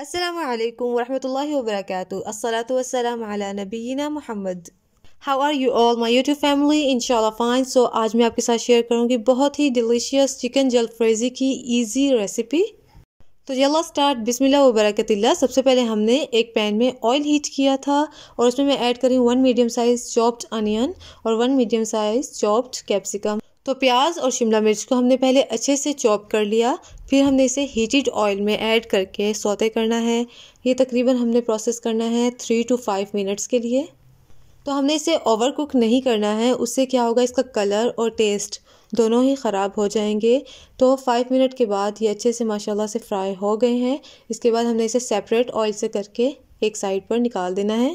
السلام عليكم ورحمة الله وبركاته الصلاة والسلام على نبينا محمد How are you all my YouTube family? Inshallah fine. So आज मैं आपके साथ शेयर करूँगी बहुत ही delicious chicken जल फ्रेजी की easy recipe. तो यल्ला स्टार्ट बिस्मिल्लाह वबरकतिल्ला सबसे पहले हमने एक पैन में ऑयल हीट किया था और उसमें मैं ऐड करी one medium size chopped onion और one medium size chopped capsicum तो प्याज और शिमला मिर्च को हमने पहले अच्छे से चॉप कर लिया फिर हमने इसे हीटेड ऑयल में ऐड करके सौते करना है ये तकरीबन हमने प्रोसेस करना है थ्री टू फाइव मिनट्स के लिए तो हमने इसे ओवर कुक नहीं करना है उससे क्या होगा इसका कलर और टेस्ट दोनों ही ख़राब हो जाएंगे तो फाइव मिनट के बाद ये अच्छे से माशाल्लाह से फ्राई हो गए हैं इसके बाद हमने इसे सेपरेट ऑयल से करके एक साइड पर निकाल देना है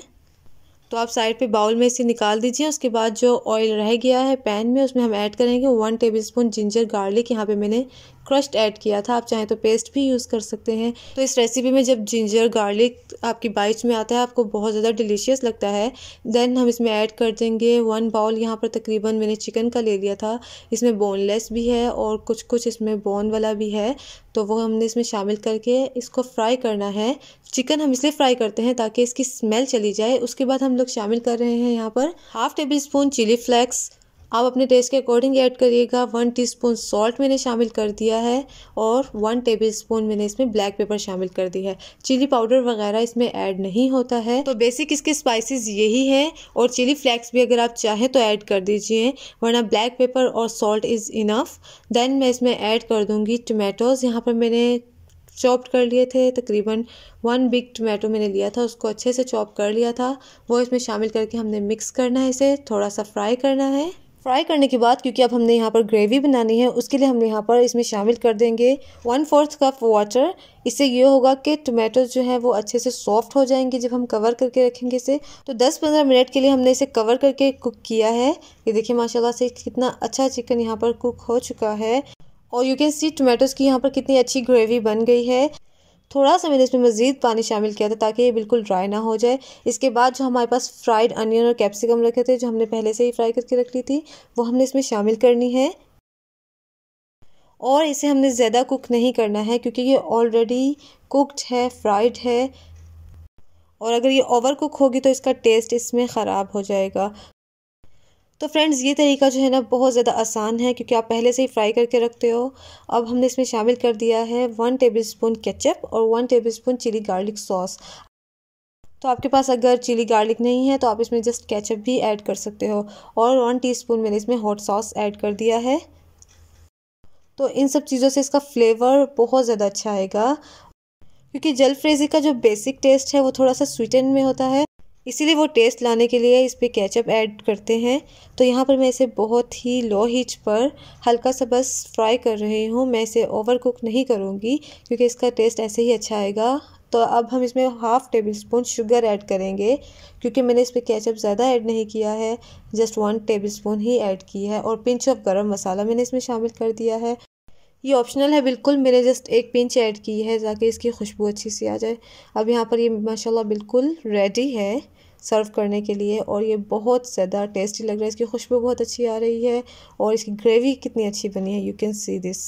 तो आप साइड पे बाउल में इसे निकाल दीजिए उसके बाद जो ऑयल रह गया है पैन में उसमें हम ऐड करेंगे one tablespoon ginger garlic यहाँ पे मैंने क्रश्ड ऐड किया था आप चाहें तो पेस्ट भी यूज़ कर सकते हैं तो इस रेसिपी में जब जिंजर गार्लिक आपकी बाइट्स में आता है आपको बहुत ज़्यादा डिलीशियस लगता है देन हम इसमें ऐड कर देंगे वन बाउल यहाँ पर तकरीबन मैंने चिकन का ले लिया था इसमें बोनलेस भी है और कुछ कुछ इसमें बोन वाला भी है तो वो हमने इसमें शामिल करके इसको फ्राई करना है चिकन हम इसलिए फ्राई करते हैं ताकि इसकी स्मेल चली जाए उसके बाद हम लोग शामिल कर रहे हैं यहाँ पर half tablespoon chilli flakes आप अपने टेस्ट के अकॉर्डिंग ऐड करिएगा वन टीस्पून सॉल्ट मैंने शामिल कर दिया है और वन टेबलस्पून मैंने इसमें ब्लैक पेपर शामिल कर दिया है चिली पाउडर वगैरह इसमें ऐड नहीं होता है तो बेसिक इसके स्पाइसेस यही हैं और चिली फ्लेक्स भी अगर आप चाहें तो ऐड कर दीजिए वरना ब्लैक पेपर और सॉल्ट इज़ इनफ देन मैं इसमें ऐड कर दूँगी टमेटोज यहाँ पर मैंने चॉप्ड कर लिए थे तकरीबन वन बिग टमाटो मैंने लिया था उसको अच्छे से चॉप कर लिया था वो इसमें शामिल करके हमने मिक्स करना है इसे थोड़ा सा फ्राई करना है फ्राई करने के बाद क्योंकि अब हमने यहाँ पर ग्रेवी बनानी है उसके लिए हम यहाँ पर इसमें शामिल कर देंगे वन फोर्थ कप वाटर इससे ये होगा कि टोमेटो जो है वो अच्छे से सॉफ्ट हो जाएंगे जब हम कवर करके रखेंगे इसे तो 10-15 मिनट के लिए हमने इसे कवर करके कुक किया है ये देखिए माशाल्लाह से कितना अच्छा चिकन यहाँ पर कुक हो चुका है और यू कैन सी टोमेटोज़ की यहाँ पर कितनी अच्छी ग्रेवी बन गई है थोड़ा सा मैंने इसमें मज़ीद पानी शामिल किया था ताकि ये बिल्कुल ड्राई ना हो जाए इसके बाद जो हमारे पास फ्राइड अनियन और कैप्सिकम रखे थे जो हमने पहले से ही फ्राई करके रख ली थी वो हमने इसमें शामिल करनी है और इसे हमने ज़्यादा कुक नहीं करना है क्योंकि ये ऑलरेडी कुकड है फ्राइड है और अगर ये ओवर कुक होगी तो इसका टेस्ट इसमें ख़राब हो जाएगा तो फ्रेंड्स ये तरीका जो है ना बहुत ज़्यादा आसान है क्योंकि आप पहले से ही फ्राई करके रखते हो अब हमने इसमें शामिल कर दिया है वन टेबलस्पून केचप और one tablespoon chilli garlic sauce तो आपके पास अगर चिली गार्लिक नहीं है तो आप इसमें जस्ट केचप भी ऐड कर सकते हो और वन स्पून मैंने इसमें हॉट सॉस ऐड कर दिया है तो इन सब चीज़ों से इसका फ्लेवर बहुत ज़्यादा अच्छा आएगा क्योंकि जल फ्रेजी का जो बेसिक टेस्ट है वो थोड़ा सा स्वीटन में होता है इसीलिए वो टेस्ट लाने के लिए इस पर कैचअप ऐड करते हैं तो यहाँ पर मैं इसे बहुत ही लो हीच पर हल्का सा बस फ्राई कर रही हूँ मैं इसे ओवर कुक नहीं करूँगी क्योंकि इसका टेस्ट ऐसे ही अच्छा आएगा तो अब हम इसमें half tablespoon sugar add करेंगे क्योंकि मैंने इस पर कैचअप ज़्यादा ऐड नहीं किया है जस्ट वन टेबल स्पून ही ऐड की है और पिंच ऑफ गर्म मसाला मैंने इसमें शामिल कर दिया है ये ऑप्शनल है बिल्कुल मैंने जस्ट एक पिंच ऐड की है ताकि इसकी खुशबू अच्छी सी आ जाए अब यहाँ पर ये माशाल्लाह बिल्कुल रेडी है सर्व करने के लिए और ये बहुत ज़्यादा टेस्टी लग रहा है इसकी खुशबू बहुत अच्छी आ रही है और इसकी ग्रेवी कितनी अच्छी बनी है यू कैन सी दिस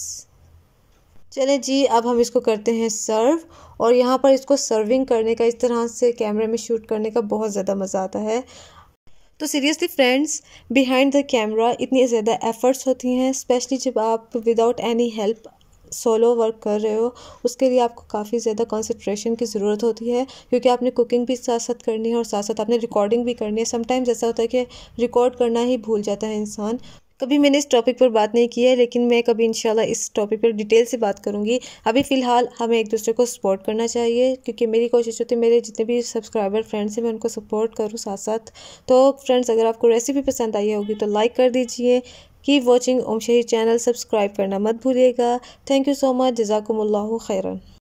चले जी अब हम इसको करते हैं सर्व और यहाँ पर इसको सर्विंग करने का इस तरह से कैमरे में शूट करने का बहुत ज़्यादा मज़ा आता है तो seriously friends behind the camera इतनी ज़्यादा एफ़र्ट्स होती हैं स्पेशली जब आप without any help solo work कर रहे हो उसके लिए आपको काफ़ी ज़्यादा कॉन्सेंट्रेशन की ज़रूरत होती है क्योंकि आपने कुकिंग भी साथ साथ करनी है और साथ साथ आपने रिकॉर्डिंग भी करनी है समटाइम्स ऐसा होता है कि रिकॉर्ड करना ही भूल जाता है इंसान कभी मैंने इस टॉपिक पर बात नहीं की है लेकिन मैं कभी इंशाल्लाह इस टॉपिक पर डिटेल से बात करूँगी अभी फ़िलहाल हमें एक दूसरे को सपोर्ट करना चाहिए क्योंकि मेरी कोशिश होती है मेरे जितने भी सब्सक्राइबर फ्रेंड्स हैं मैं उनको सपोर्ट करूँ साथ साथ तो फ्रेंड्स अगर आपको रेसिपी पसंद आई होगी तो लाइक कर दीजिए की वॉचिंग ओम शही चैनल सब्सक्राइब करना मत भूलिएगा थैंक यू सो मच जजाकुमल्ला खैरन